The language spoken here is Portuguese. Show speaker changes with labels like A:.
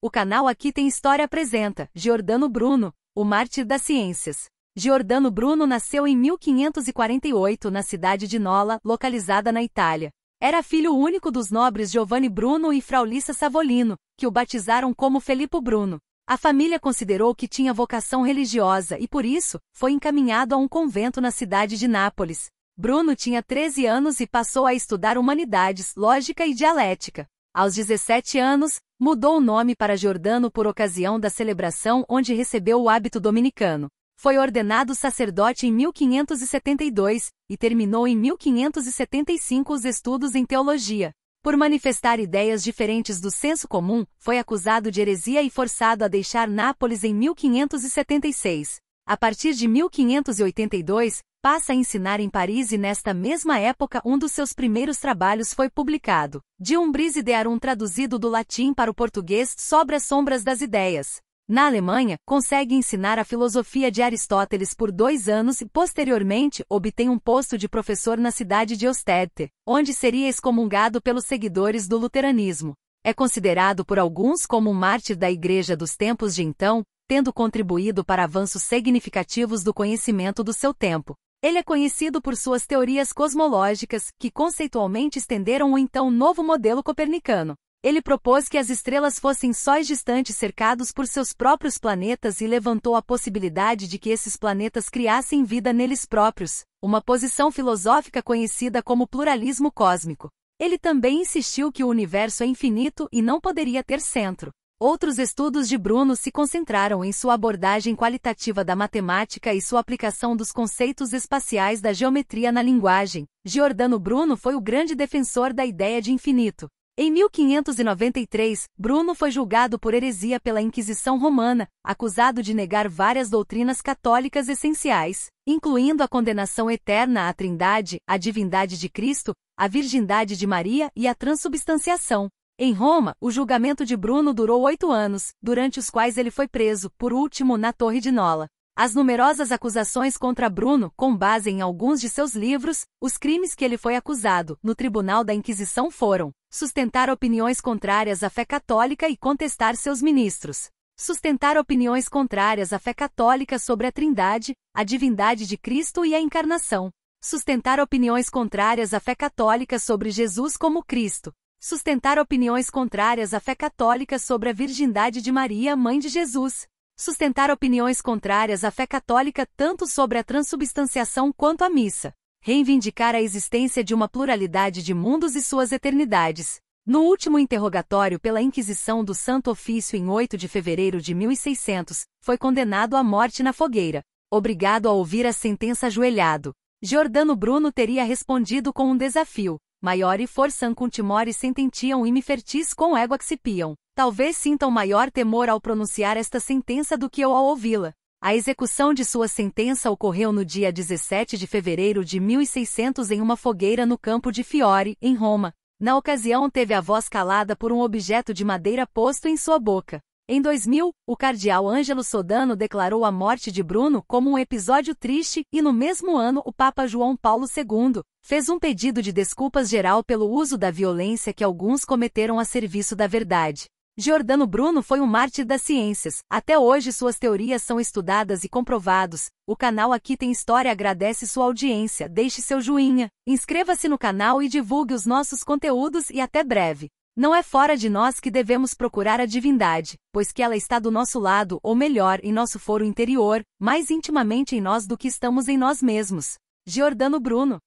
A: O canal Aqui Tem História apresenta Giordano Bruno, o mártir das ciências. Giordano Bruno nasceu em 1548 na cidade de Nola, localizada na Itália. Era filho único dos nobres Giovanni Bruno e Fraulissa Savolino, que o batizaram como Felipe Bruno. A família considerou que tinha vocação religiosa e, por isso, foi encaminhado a um convento na cidade de Nápoles. Bruno tinha 13 anos e passou a estudar humanidades, lógica e dialética. Aos 17 anos, mudou o nome para Jordano por ocasião da celebração onde recebeu o hábito dominicano. Foi ordenado sacerdote em 1572 e terminou em 1575 os estudos em teologia. Por manifestar ideias diferentes do senso comum, foi acusado de heresia e forçado a deixar Nápoles em 1576. A partir de 1582, passa a ensinar em Paris e nesta mesma época um dos seus primeiros trabalhos foi publicado, De um brise de Arum traduzido do latim para o português Sobre as sombras das ideias. Na Alemanha, consegue ensinar a filosofia de Aristóteles por dois anos e, posteriormente, obtém um posto de professor na cidade de Ostete, onde seria excomungado pelos seguidores do luteranismo. É considerado por alguns como um mártir da igreja dos tempos de então, tendo contribuído para avanços significativos do conhecimento do seu tempo. Ele é conhecido por suas teorias cosmológicas, que conceitualmente estenderam o então novo modelo copernicano. Ele propôs que as estrelas fossem sóis distantes cercados por seus próprios planetas e levantou a possibilidade de que esses planetas criassem vida neles próprios, uma posição filosófica conhecida como pluralismo cósmico. Ele também insistiu que o universo é infinito e não poderia ter centro. Outros estudos de Bruno se concentraram em sua abordagem qualitativa da matemática e sua aplicação dos conceitos espaciais da geometria na linguagem. Giordano Bruno foi o grande defensor da ideia de infinito. Em 1593, Bruno foi julgado por heresia pela Inquisição Romana, acusado de negar várias doutrinas católicas essenciais, incluindo a condenação eterna à Trindade, à divindade de Cristo, à virgindade de Maria e à transubstanciação. Em Roma, o julgamento de Bruno durou oito anos, durante os quais ele foi preso, por último na Torre de Nola. As numerosas acusações contra Bruno, com base em alguns de seus livros, os crimes que ele foi acusado no Tribunal da Inquisição foram sustentar opiniões contrárias à fé católica e contestar seus ministros, sustentar opiniões contrárias à fé católica sobre a Trindade, a divindade de Cristo e a encarnação, sustentar opiniões contrárias à fé católica sobre Jesus como Cristo, Sustentar opiniões contrárias à fé católica sobre a virgindade de Maria, mãe de Jesus. Sustentar opiniões contrárias à fé católica tanto sobre a transubstanciação quanto a missa. Reivindicar a existência de uma pluralidade de mundos e suas eternidades. No último interrogatório pela Inquisição do Santo Ofício em 8 de fevereiro de 1600, foi condenado à morte na fogueira. Obrigado a ouvir a sentença ajoelhado. Giordano Bruno teria respondido com um desafio: maior e forçam com timor e sententiam e me fertis com égua que se piam. Talvez sintam maior temor ao pronunciar esta sentença do que eu ao ouvi-la. A execução de sua sentença ocorreu no dia 17 de fevereiro de 1600 em uma fogueira no campo de Fiore, em Roma. Na ocasião teve a voz calada por um objeto de madeira posto em sua boca. Em 2000, o cardeal Ângelo Sodano declarou a morte de Bruno como um episódio triste e no mesmo ano o Papa João Paulo II fez um pedido de desculpas geral pelo uso da violência que alguns cometeram a serviço da verdade. Giordano Bruno foi um mártir das ciências. Até hoje suas teorias são estudadas e comprovados. O canal Aqui Tem História agradece sua audiência. Deixe seu joinha, inscreva-se no canal e divulgue os nossos conteúdos e até breve. Não é fora de nós que devemos procurar a divindade, pois que ela está do nosso lado, ou melhor, em nosso foro interior, mais intimamente em nós do que estamos em nós mesmos. Giordano Bruno